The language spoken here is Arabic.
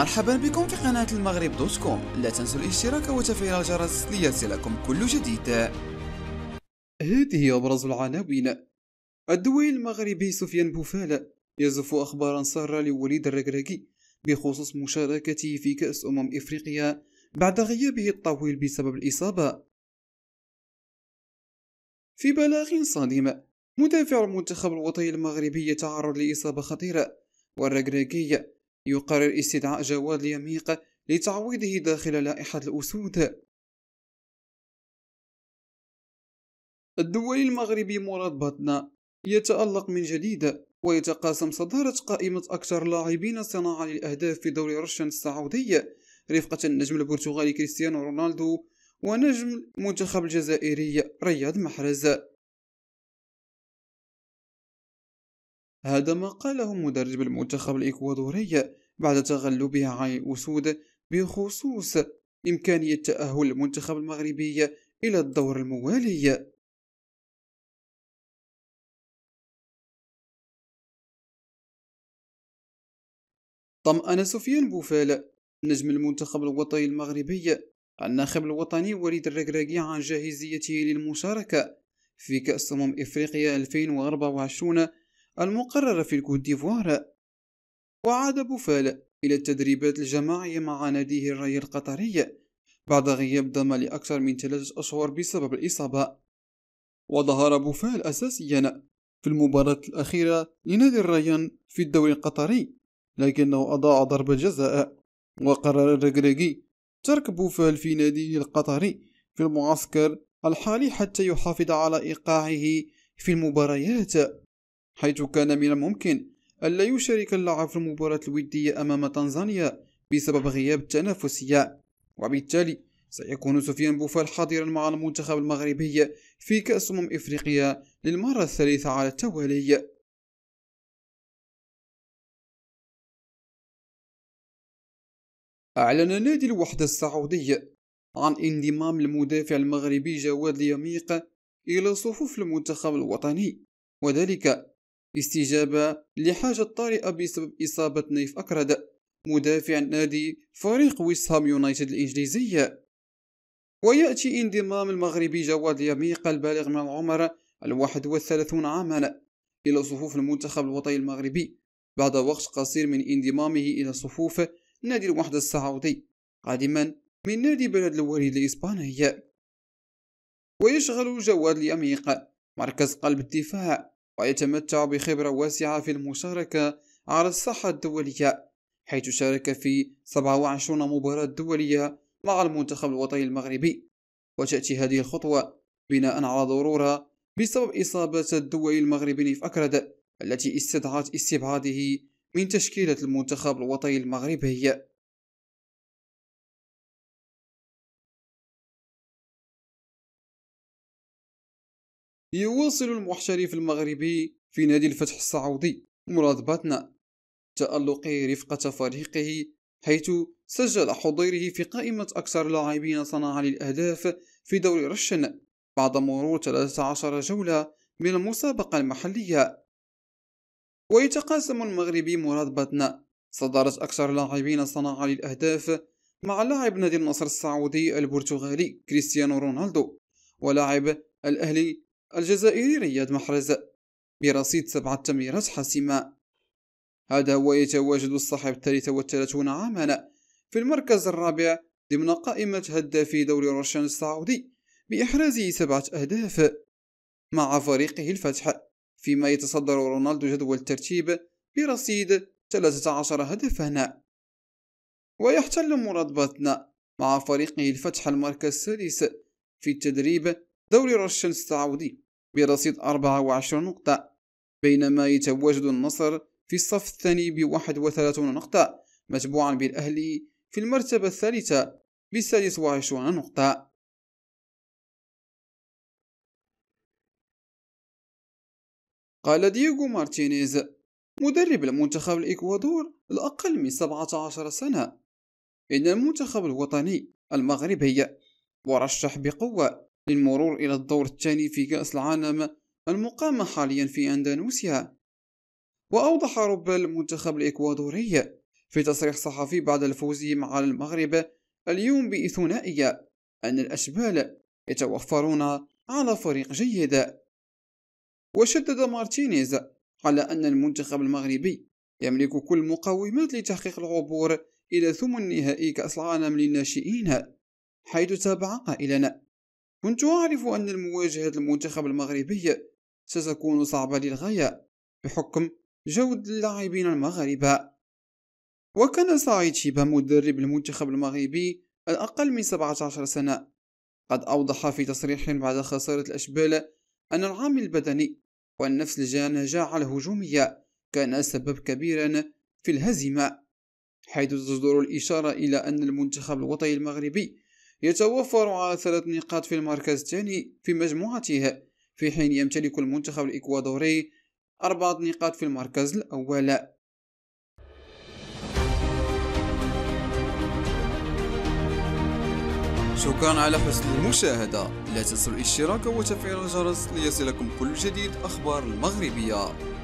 مرحبا بكم في قناة المغرب دوت كوم لا تنسوا الاشتراك وتفعيل الجرس ليصلكم كل جديد هذه أبرز العناوين الدوي المغربي سفيان بوفال يزف أخبارا سارة لوليد الركراكي بخصوص مشاركته في كأس أمم إفريقيا بعد غيابه الطويل بسبب الإصابة في بلاغ صادم مدافع المنتخب الوطني المغربي يتعرض لإصابة خطيرة والركراكي يقرر استدعاء جواد اليميق لتعويضه داخل لائحة الأسود الدولي المغربي مراد بطنا يتألق من جديد ويتقاسم صدارة قائمة أكثر لاعبين صناعة للأهداف في دوري رشن السعودي رفقة النجم البرتغالي كريستيانو رونالدو ونجم المنتخب الجزائري رياض محرز هذا ما قاله مدرب المنتخب الإكوادوري بعد تغلبه عن أسود بخصوص إمكانية تأهل المنتخب المغربي إلى الدور الموالي طمأن سفيان بوفال نجم المنتخب الوطني المغربي الناخب الوطني وليد الركراكي عن جاهزيته للمشاركة في كأس أمم إفريقيا 2024 المقررة في الكوت ديفوار وعاد بوفال إلى التدريبات الجماعية مع ناديه الري القطري بعد غياب ضما لأكثر من ثلاثة أشهر بسبب الإصابة وظهر بوفال أساسيا في المباراة الأخيرة لنادي الريان في الدوري القطري لكنه أضاع ضربة جزاء وقرر الرجريجي ترك بوفال في ناديه القطري في المعسكر الحالي حتى يحافظ على إيقاعه في المباريات حيث كان من الممكن ألا يشارك اللاعب في المباراة الودية أمام تنزانيا بسبب غياب التنافسية وبالتالي سيكون سفيان بوفال حاضرا مع المنتخب المغربي في كأس أمم إفريقيا للمرة الثالثة على التوالي أعلن نادي الوحدة السعودية عن انضمام المدافع المغربي جواد اليميق إلى صفوف المنتخب الوطني وذلك استجابة لحاجة طارئة بسبب إصابة نيف أكرد مدافع نادي فريق ويسهام يونايتد الإنجليزية ويأتي انضمام المغربي جواد يميق البالغ من العمر الواحد والثلاثون عاما إلى صفوف المنتخب الوطني المغربي بعد وقت قصير من انضمامه إلى صفوف نادي الوحدة السعودي قادما من نادي بلد الوليد الإسبانية ويشغل جواد اليميق مركز قلب الدفاع ويتمتع بخبرة واسعة في المشاركة على الساحة الدولية حيث شارك في 27 مباراة دولية مع المنتخب الوطني المغربي وتأتي هذه الخطوة بناء على ضرورة بسبب إصابة الدولي المغربي في أكرد التي استدعت استبعاده من تشكيلة المنتخب الوطني المغربي يواصل المحترف المغربي في نادي الفتح السعودي مراد باتنا تألق رفقة فريقه حيث سجل حضيره في قائمة أكثر لاعبين صنع للأهداف في دوري رشن بعد مرور 13 جولة من المسابقة المحلية ويتقاسم المغربي مراد باتنا صدارة أكثر لاعبين صنع للأهداف مع لاعب نادي النصر السعودي البرتغالي كريستيانو رونالدو ولاعب الأهلي الجزائري رياض محرز برصيد سبعة تمريرات حاسمة هذا هو يتواجد الصاحب الثالثة والثلاثون عاما في المركز الرابع ضمن قائمة هدافي دوري روشان السعودي بإحرازه سبعة أهداف مع فريقه الفتح فيما يتصدر رونالدو جدول الترتيب برصيد 13 هدفا ويحتل مراد باتنا مع فريقه الفتح المركز السادس في التدريب دوري روشن السعودي برصيد 24 نقطة بينما يتواجد النصر في الصف الثاني ب 31 نقطة متبوعا بالأهلي في المرتبة الثالثة ب 23 نقطة قال دييغو مارتينيز مدرب المنتخب الإكوادور الأقل من 17 سنة إن المنتخب الوطني المغربي مرشح بقوة للمرور إلى الدور الثاني في كأس العالم المقام حاليا في أندونيسيا وأوضح رب المنتخب الإكوادوري في تصريح صحفي بعد الفوز مع المغرب اليوم بإثنائية أن الأشبال يتوفرون على فريق جيد وشدد مارتينيز على أن المنتخب المغربي يملك كل المقومات لتحقيق العبور إلى ثمن نهائي كأس العالم للناشئين حيث تابع قائلا كنت أعرف أن المواجهة المنتخب المغربي ستكون صعبة للغاية بحكم جود اللاعبين المغاربة وكان سعيد شيبا مدرب المنتخب المغربي الأقل من 17 سنة قد أوضح في تصريح بعد خسارة الأشبال أن العامل البدني والنفس على الهجومية كان سبب كبيرا في الهزيمة حيث تصدر الإشارة إلى أن المنتخب الوطني المغربي يتوفر على ثلاث نقاط في المركز الثاني في مجموعتها في حين يمتلك المنتخب الإكوادوري أربعة نقاط في المركز الأول شكرا على حسن المشاهدة لا تنسوا الاشتراك وتفعيل الجرس ليصلكم كل جديد أخبار المغربية